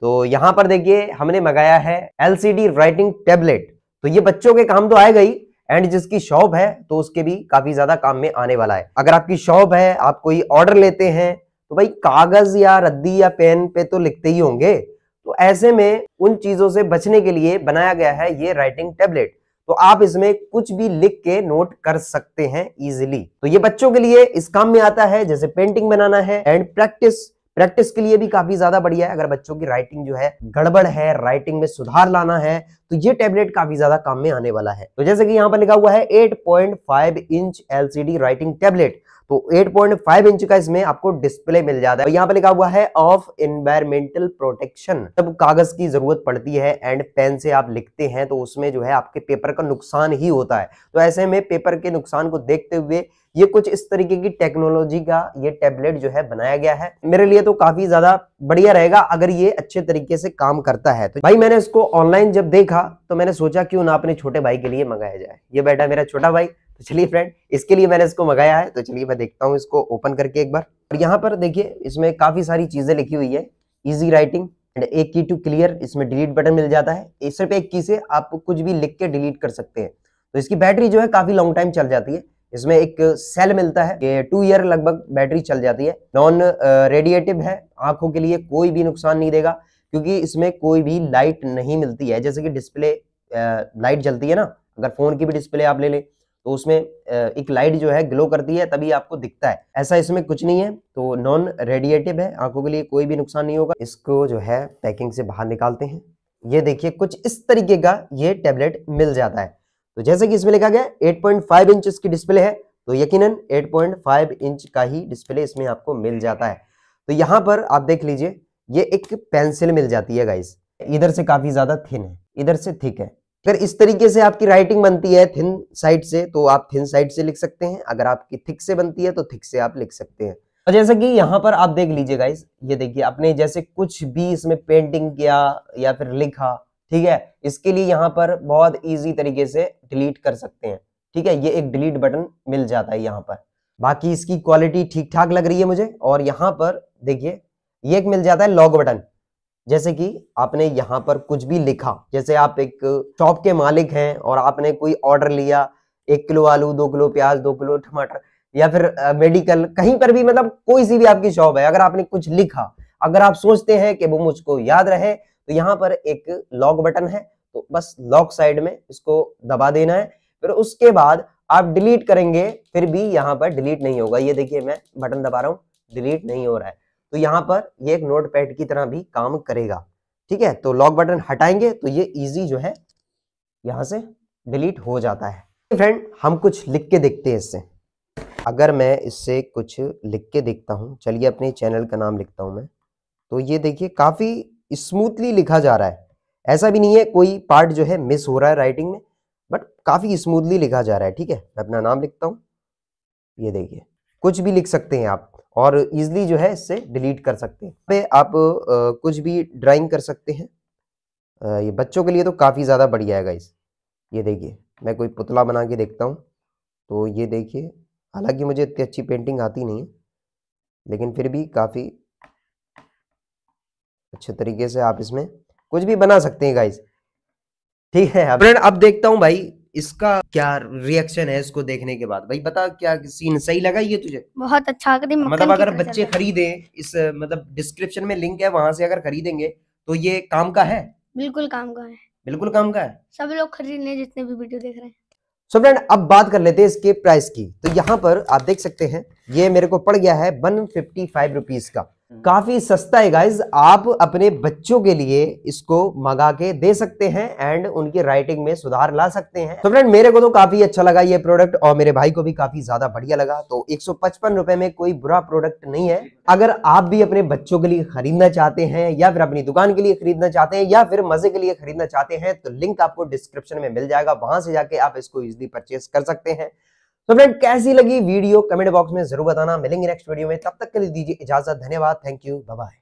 तो यहाँ पर देखिए हमने मंगाया है एलसीडी राइटिंग टेबलेट तो ये बच्चों के काम तो आएगा ही एंड जिसकी शॉप है तो उसके भी काफी ज्यादा काम में आने वाला है अगर आपकी शॉप है आप कोई ऑर्डर लेते हैं तो भाई कागज या रद्दी या पेन पे तो लिखते ही होंगे तो ऐसे में उन चीजों से बचने के लिए बनाया गया है ये राइटिंग टेबलेट तो आप इसमें कुछ भी लिख के नोट कर सकते हैं इजिली तो ये बच्चों के लिए इस काम में आता है जैसे पेंटिंग बनाना है एंड प्रैक्टिस प्रैक्टिस के लिए भी काफी ज्यादा बढ़िया है अगर बच्चों की राइटिंग जो है गड़बड़ है राइटिंग में सुधार लाना है तो ये टेबलेट काफी ज्यादा काम में आने वाला है तो जैसे कि यहाँ पर लिखा हुआ है 8.5 इंच एलसीडी राइटिंग टेबलेट तो 8.5 इंच का इसमें आपको डिस्प्ले मिल जाता है तो यहाँ पे लिखा हुआ है ऑफ इन्वायरमेंटल प्रोटेक्शन जब कागज की जरूरत पड़ती है एंड पेन से आप लिखते हैं तो उसमें जो है आपके पेपर का नुकसान ही होता है तो ऐसे में पेपर के नुकसान को देखते हुए ये कुछ इस तरीके की टेक्नोलॉजी का ये टेबलेट जो है बनाया गया है मेरे लिए तो काफी ज्यादा बढ़िया रहेगा अगर ये अच्छे तरीके से काम करता है तो भाई मैंने इसको ऑनलाइन जब देखा तो मैंने सोचा क्यों ना अपने छोटे भाई के लिए मंगाया जाए ये बेटा मेरा छोटा भाई तो चलिए फ्रेंड इसके लिए मैंने इसको मंगाया है तो चलिए मैं देखता हूँ इसको ओपन करके एक बार और यहाँ पर देखिए इसमें काफ़ी सारी चीज़ें लिखी हुई है इजी राइटिंग एंड एक की टू क्लियर इसमें डिलीट बटन मिल जाता है सिर्फ एक की से आप कुछ भी लिख के डिलीट कर सकते हैं तो इसकी बैटरी जो है काफ़ी लॉन्ग टाइम चल जाती है इसमें एक सेल मिलता है टू ईयर लगभग बैटरी चल जाती है नॉन रेडिएटिव है आंखों के लिए कोई भी नुकसान नहीं देगा क्योंकि इसमें कोई भी लाइट नहीं मिलती है जैसे कि डिस्प्ले लाइट जलती है ना अगर फोन की भी डिस्प्ले आप ले लें तो उसमें एक लाइट जो है ग्लो करती है तभी आपको दिखता है ऐसा इसमें कुछ नहीं है तो नॉन रेडिएटिव है आंखों के लिए कोई भी नुकसान नहीं होगा इसको जो है पैकिंग से बाहर निकालते हैं ये देखिए कुछ इस तरीके का ये टेबलेट मिल जाता है तो जैसे कि इसमें लिखा गया एट फाइव इंच इसकी डिस्प्ले है तो यकीन पॉइंट फाइव इंच का ही डिस्प्ले इसमें आपको मिल जाता है तो यहाँ पर आप देख लीजिए ये एक पेंसिल मिल जाती है गाइस इधर से काफ़ी ज़्यादा थिन है इधर से थिक है फिर इस तरीके से आपकी राइटिंग बनती है थिन साइड से तो आप थिन साइड से लिख सकते हैं अगर आपकी थिक से बनती है तो थिक से आप लिख सकते हैं और जैसा कि यहाँ पर आप देख लीजिए गाइस ये देखिए आपने जैसे कुछ भी इसमें पेंटिंग किया या फिर लिखा ठीक है इसके लिए यहाँ पर बहुत ईजी तरीके से डिलीट कर सकते हैं ठीक है ये एक डिलीट बटन मिल जाता है यहाँ पर बाकी इसकी क्वालिटी ठीक ठाक लग रही है मुझे और यहाँ पर देखिए ये एक मिल जाता है लॉग बटन जैसे कि आपने यहाँ पर कुछ भी लिखा जैसे आप एक शॉप के मालिक हैं और आपने कोई ऑर्डर लिया एक किलो आलू दो किलो प्याज दो किलो टमाटर या फिर मेडिकल कहीं पर भी मतलब कोई सी भी आपकी शॉप है अगर आपने कुछ लिखा अगर आप सोचते हैं कि वो मुझको याद रहे तो यहाँ पर एक लॉक बटन है तो बस लॉक साइड में इसको दबा देना है फिर उसके बाद आप डिलीट करेंगे फिर भी यहाँ पर डिलीट नहीं होगा ये देखिए मैं बटन दबा रहा हूँ डिलीट नहीं हो रहा है तो यहाँ पर ये एक नोट पैड की तरह भी काम करेगा ठीक है तो लॉक बटन हटाएंगे तो ये इजी जो है यहाँ से डिलीट हो जाता है फ्रेंड हम कुछ लिख के देखते हैं इससे अगर मैं इससे कुछ लिख के देखता हूँ चलिए अपने चैनल का नाम लिखता हूँ मैं तो ये देखिए काफ़ी स्मूथली लिखा जा रहा है ऐसा भी नहीं है कोई पार्ट जो है मिस हो रहा है राइटिंग में बट काफ़ी स्मूथली लिखा जा रहा है ठीक है मैं अपना नाम लिखता हूँ ये देखिए कुछ भी लिख सकते हैं आप और इजली जो है इससे डिलीट कर सकते हैं पे आप आ, कुछ भी ड्राइंग कर सकते हैं आ, ये बच्चों के लिए तो काफ़ी ज़्यादा बढ़िया है गाइस ये देखिए मैं कोई पुतला बना के देखता हूँ तो ये देखिए हालांकि मुझे इतनी अच्छी पेंटिंग आती नहीं है लेकिन फिर भी काफ़ी अच्छे तरीके से आप इसमें कुछ भी बना सकते हैं गाइस ठीक है अब देखता हूँ भाई इसका क्या रिएक्शन है इसको देखने के बाद भाई बता क्या सीन सही लगा ये तुझे बहुत अच्छा मतलब अगर बच्चे खरीदे इस मतलब डिस्क्रिप्शन में लिंक है वहां से अगर खरीदेंगे तो ये काम का है बिल्कुल काम का है बिल्कुल काम का है सब लोग खरीदने जितने भी वीडियो देख रहे हैं सो so फ्रेंड अब बात कर लेते हैं इसके प्राइस की तो यहाँ पर आप देख सकते हैं ये मेरे को पड़ गया है वन फिफ्टी फाइव रुपीज का काफ़ी सस्ता है गाइज आप अपने बच्चों के लिए इसको मंगा के दे सकते हैं एंड उनकी राइटिंग में सुधार ला सकते हैं तो फ्रेंड मेरे को तो काफ़ी अच्छा लगा ये प्रोडक्ट और मेरे भाई को भी काफ़ी ज़्यादा बढ़िया लगा तो एक रुपए में कोई बुरा प्रोडक्ट नहीं है अगर आप भी अपने बच्चों के लिए खरीदना चाहते हैं या फिर अपनी दुकान के लिए खरीदना चाहते हैं या फिर मजे के लिए खरीदना चाहते हैं तो लिंक आपको डिस्क्रिप्शन में मिल जाएगा वहां से जाके आप इसको इजिली परचेज कर सकते हैं तो फ्रेंड कैसी लगी वीडियो कमेंट बॉक्स में जरूर बताना मिलेंगे नेक्स्ट वीडियो में तब तक के लिए दीजिए इजाजत धन्यवाद थैंक यू बाय